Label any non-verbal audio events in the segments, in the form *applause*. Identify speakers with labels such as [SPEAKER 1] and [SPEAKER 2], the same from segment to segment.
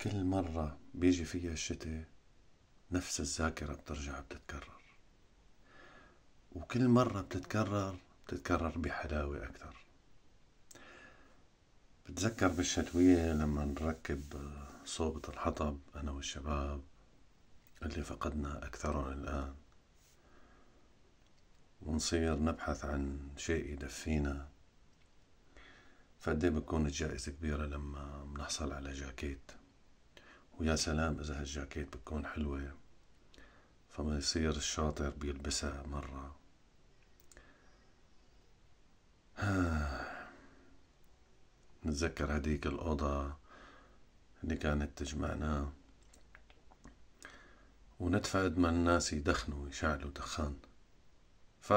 [SPEAKER 1] كل مرة بيجي فيها الشتاء نفس الذاكرة بترجع بتتكرر وكل مرة بتتكرر بتتكرر بحلاوة أكثر بتذكر بالشتوية لما نركب صوبة الحطب أنا والشباب اللي فقدنا أكثرهم الآن ونصير نبحث عن شيء يدفينا فقد إيه بتكون الجائزة كبيرة لما بنحصل على جاكيت ويا سلام إذا هالجاكيت بتكون حلوة فما يصير الشاطر بيلبسها مرة *sighs* نتذكر هديك الأوضة اللي كانت تجمعنا وندفع قد ما الناس يدخنوا ويشعلوا دخان ف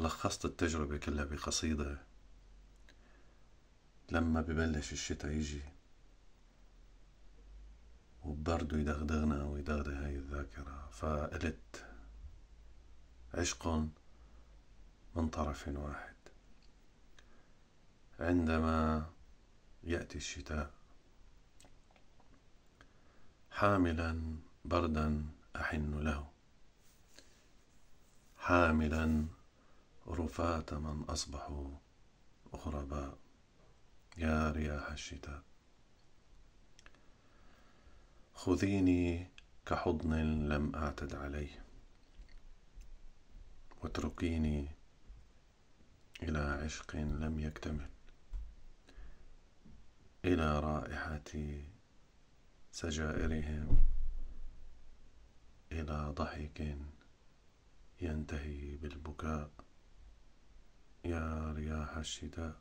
[SPEAKER 1] لخصت التجربة كلها بقصيدة لما ببلش الشتاء يجي البرد ويدغدغنا ويدغدغ هاي الذاكرة فقلت عشق من طرف واحد عندما يأتي الشتاء حاملا بردا أحن له حاملا رفات من أصبحوا غرباء يا رياح الشتاء خذيني كحضن لم أعتد عليه واتركيني إلى عشق لم يكتمل إلى رائحة سجائرهم إلى ضحك ينتهي بالبكاء يا رياح الشتاء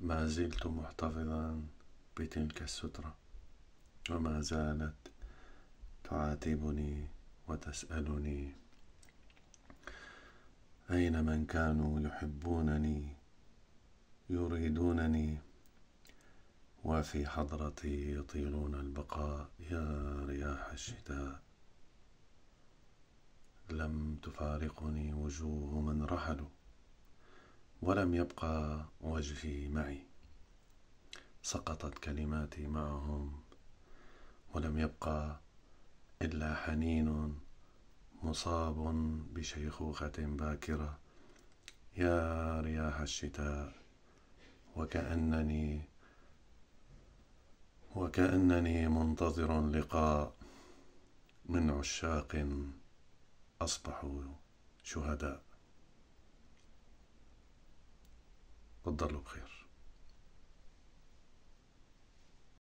[SPEAKER 1] ما زلت محتفظا بتلك السترة وما زالت تعاتبني وتسألني أين من كانوا يحبونني يريدونني وفي حضرتي يطيلون البقاء يا رياح الشتاء لم تفارقني وجوه من رحلوا ولم يبقى وجهي معي سقطت كلماتي معهم ولم يبقى الا حنين مصاب بشيخوخه باكره يا رياح الشتاء وكانني وكانني منتظر لقاء من عشاق اصبحوا شهداء تفضلوا بخير